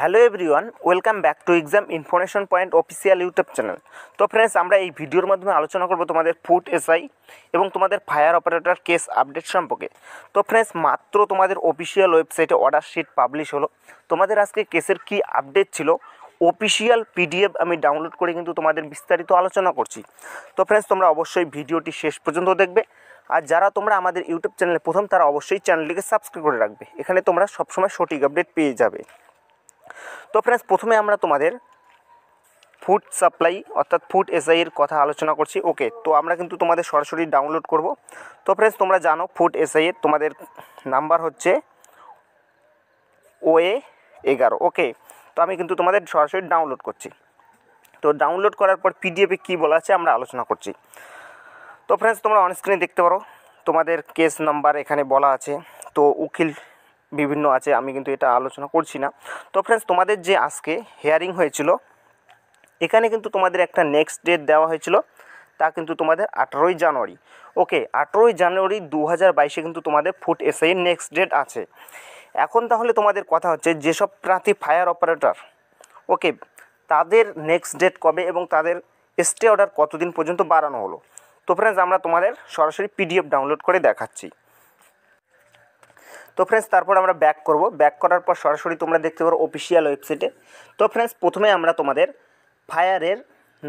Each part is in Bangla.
hello everyone welcome back to exam information point official YouTube channel তো ফ্রেন্ডস আমরা এই ভিডিওর মাধ্যমে আলোচনা করব তোমাদের ফুড এসআই এবং তোমাদের ফায়ার অপারেটর কেস আপডেট সম্পর্কে তো ফ্রেন্ডস মাত্র তোমাদের অফিসিয়াল ওয়েবসাইটে অর্ডার শিট পাবলিশ হলো তোমাদের আজকে কেসের কি আপডেট ছিল অফিসিয়াল পিডিএফ আমি ডাউনলোড করে কিন্তু তোমাদের বিস্তারিত আলোচনা করছি তো ফ্রেন্ডস তোমরা অবশ্যই ভিডিওটি শেষ পর্যন্ত দেখবে আর যারা তোমরা আমাদের ইউটিউব চ্যানেলে প্রথম তারা অবশ্যই চ্যানেলটিকে সাবস্ক্রাইব করে রাখবে এখানে তোমরা সবসময় সঠিক আপডেট পেয়ে যাবে তো ফ্রেন্ডস প্রথমে আমরা তোমাদের ফুড সাপ্লাই অর্থাৎ ফুড এসআইয়ের কথা আলোচনা করছি ওকে তো আমরা কিন্তু তোমাদের সরাসরি ডাউনলোড করব তো ফ্রেন্ডস তোমরা জানো ফুড এসআইয়ের তোমাদের নাম্বার হচ্ছে এ এগারো ওকে তো আমি কিন্তু তোমাদের সরাসরি ডাউনলোড করছি তো ডাউনলোড করার পর পিডিএফে কী বলা আছে আমরা আলোচনা করছি তো ফ্রেন্ডস তোমরা অনস্ক্রিনে দেখতে পারো তোমাদের কেস নাম্বার এখানে বলা আছে তো উকিল বিভিন্ন আছে আমি কিন্তু এটা আলোচনা করছি না তো ফ্রেন্ডস তোমাদের যে আজকে হেয়ারিং হয়েছিল এখানে কিন্তু তোমাদের একটা নেক্সট ডেট দেওয়া হয়েছিল তা কিন্তু তোমাদের আঠেরোই জানুয়ারি ওকে আঠেরোই জানুয়ারি দু হাজার বাইশে কিন্তু তোমাদের ফুড এসআই নেক্সট ডেট আছে এখন তাহলে তোমাদের কথা হচ্ছে যেসব প্রাতি ফায়ার অপারেটর ওকে তাদের নেক্সট ডেট কবে এবং তাদের স্টে অর্ডার কতদিন পর্যন্ত বাড়ানো হলো তো ফ্রেন্ডস আমরা তোমাদের সরাসরি পিডিএফ ডাউনলোড করে দেখাচ্ছি তো ফ্রেন্ডস তারপর আমরা ব্যাক করব ব্যাক করার পর সরাসরি তোমরা দেখতে পারো অফিসিয়াল ওয়েবসাইটে তো ফ্রেন্ডস প্রথমে আমরা তোমাদের ফায়ারের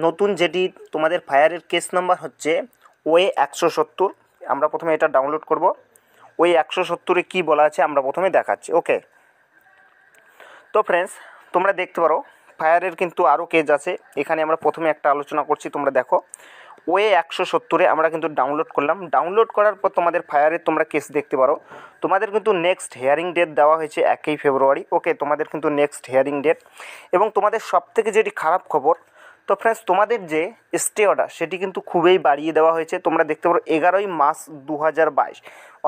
নতুন যেটি তোমাদের ফায়ারের কেস নাম্বার হচ্ছে ওয়ে একশো সত্তর আমরা প্রথমে এটা ডাউনলোড করব ওই একশো সত্তরে কী বলা আছে আমরা প্রথমে দেখাচ্ছি ওকে তো ফ্রেন্ডস তোমরা দেখতে পারো ফায়ারের কিন্তু আরও কেস আছে এখানে আমরা প্রথমে একটা আলোচনা করছি তোমরা দেখো ওয়ে একশো সত্তরে আমরা কিন্তু ডাউনলোড করলাম ডাউনলোড করার পর তোমাদের ফায়ারে তোমরা কেস দেখতে পারো তোমাদের কিন্তু নেক্সট হেয়ারিং ডেট দেওয়া হয়েছে একই ফেব্রুয়ারি ওকে তোমাদের কিন্তু নেক্সট হেয়ারিং ডেট এবং তোমাদের সবথেকে যেটি খারাপ খবর তো ফ্রেন্ডস তোমাদের যে স্টে অর্ডার সেটি কিন্তু খুবই বাড়িয়ে দেওয়া হয়েছে তোমরা দেখতে পারো এগারোই মার্চ দু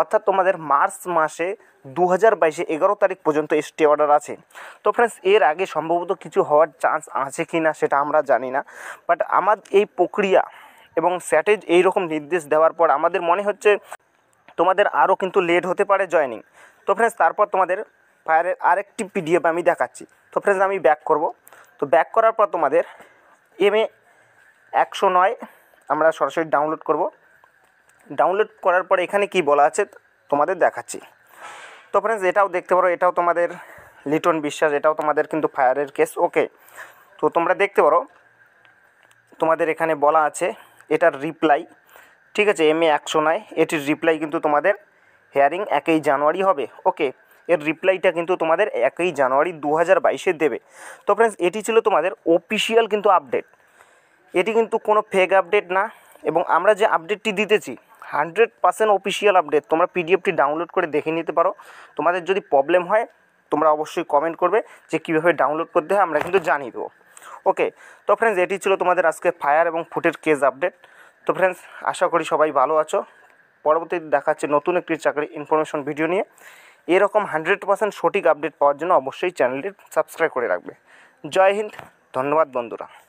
অর্থাৎ তোমাদের মার্চ মাসে দু হাজার বাইশে এগারো তারিখ পর্যন্ত স্টে অর্ডার আছে তো ফ্রেন্ডস এর আগে সম্ভবত কিছু হওয়ার চান্স আছে কি না সেটা আমরা জানি না বাট আমার এই প্রক্রিয়া এবং স্যাটেজ এই রকম নির্দেশ দেওয়ার পর আমাদের মনে হচ্ছে তোমাদের আরও কিন্তু লেট হতে পারে জয়নিং তো ফ্রেন্ডস তারপর তোমাদের ফায়ারের আরেকটি পিডিএফ আমি দেখাচ্ছি তো ফ্রেন্ডস আমি ব্যাক করব তো ব্যাক করার পর তোমাদের এম এ একশো নয় আমরা সরাসরি ডাউনলোড করব ডাউনলোড করার পর এখানে কি বলা আছে তোমাদের দেখাচ্ছি তো ফ্রেন্ডস এটাও দেখতে পারো এটাও তোমাদের লিটন বিশ্বাস এটাও তোমাদের কিন্তু ফায়ারের কেস ওকে তো তোমরা দেখতে পারো তোমাদের এখানে বলা আছে এটার রিপ্লাই ঠিক আছে এম এ একশো নয় এটির রিপ্লাই কিন্তু তোমাদের হেয়ারিং একই জানুয়ারি হবে ওকে এর রিপ্লাইটা কিন্তু তোমাদের একই জানুয়ারি দু হাজার বাইশে দেবে তো ফ্রেন্ডস এটি ছিল তোমাদের অফিসিয়াল কিন্তু আপডেট এটি কিন্তু কোনো ফেক আপডেট না এবং আমরা যে আপডেটটি দিতেছি হান্ড্রেড পার্সেন্ট অফিসিয়াল আপডেট তোমরা পিডিএফটি ডাউনলোড করে দেখে নিতে পারো তোমাদের যদি প্রবলেম হয় তোমরা অবশ্যই কমেন্ট করবে যে কীভাবে ডাউনলোড করতে হয় আমরা কিন্তু জানিয়ে দেবো ওকে তো ফ্রেন্ডস এটি ছিল তোমাদের আজকে ফায়ার এবং ফুটের কেস আপডেট তো ফ্রেন্ডস আশা করি সবাই ভালো আছো পরবর্তীতে দেখাচ্ছে নতুন একটি চাকরি ইনফরমেশন ভিডিও নিয়ে এরকম হান্ড্রেড পার্সেন্ট সঠিক আপডেট পাওয়ার জন্য অবশ্যই চ্যানেলটি সাবস্ক্রাইব করে রাখবে জয় হিন্দ ধন্যবাদ বন্ধুরা